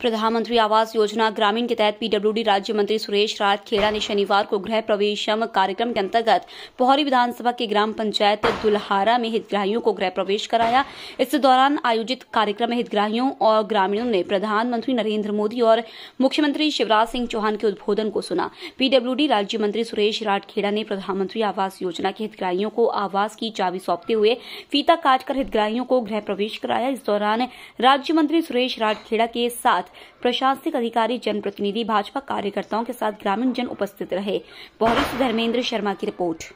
प्रधानमंत्री आवास योजना ग्रामीण के तहत पीडब्ल्यूडी राज्य मंत्री सुरेश राज खेड़ा ने शनिवार को गृह प्रवेशम कार्यक्रम के अंतर्गत पोहरी विधानसभा के ग्राम पंचायत दुल्हारा में हितग्राहियों को गृह प्रवेश कराया इस दौरान आयोजित कार्यक्रम में हितग्राहियों और ग्रामीणों ने प्रधानमंत्री नरेन्द्र मोदी और मुख्यमंत्री शिवराज सिंह चौहान के उद्बोधन को सुना पीडब्ल्यूडी राज्य मंत्री सुरेश राठखेड़ा ने प्रधानमंत्री आवास योजना के हितग्राहियों को आवास की चाबी सौंपते हुए फीता काटकर हितग्राहियों को गृह प्रवेश कराया इस दौरान राज्य मंत्री सुरेश राठखेड़ा के साथ साथ प्रशासनिक अधिकारी जनप्रतिनिधि भाजपा कार्यकर्ताओं के साथ ग्रामीण जन उपस्थित रहे पौरिस धर्मेंद्र शर्मा की रिपोर्ट